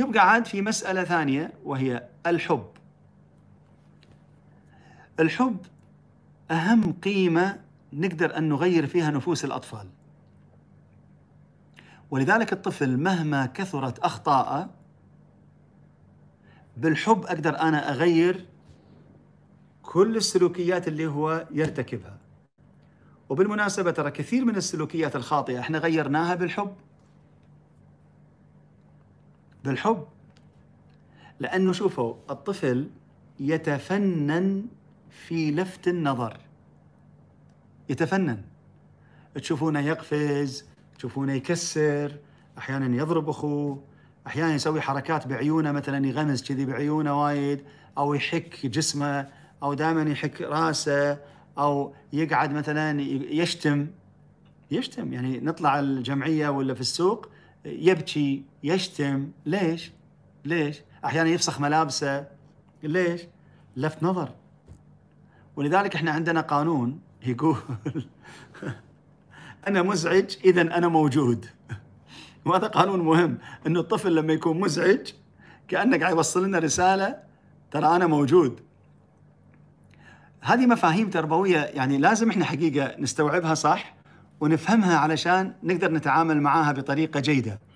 يبقى عاد في مسألة ثانية وهي الحب الحب أهم قيمة نقدر أن نغير فيها نفوس الأطفال ولذلك الطفل مهما كثرت أخطاءه بالحب أقدر أنا أغير كل السلوكيات اللي هو يرتكبها وبالمناسبة ترى كثير من السلوكيات الخاطئة احنا غيرناها بالحب بالحب لانه شوفوا الطفل يتفنن في لفت النظر يتفنن تشوفونه يقفز تشوفونه يكسر احيانا يضرب اخوه احيانا يسوي حركات بعيونه مثلا يغمز كذي بعيونه وايد او يحك جسمه او دائما يحك راسه او يقعد مثلا يشتم يشتم يعني نطلع الجمعيه ولا في السوق يبكي يشتم ليش؟ ليش؟ احيانا يفسخ ملابسه ليش؟ لفت نظر ولذلك احنا عندنا قانون يقول انا مزعج اذا انا موجود وهذا قانون مهم ان الطفل لما يكون مزعج كانك قاعد يوصل لنا رساله ترى انا موجود هذه مفاهيم تربويه يعني لازم احنا حقيقه نستوعبها صح ونفهمها علشان نقدر نتعامل معاها بطريقه جيده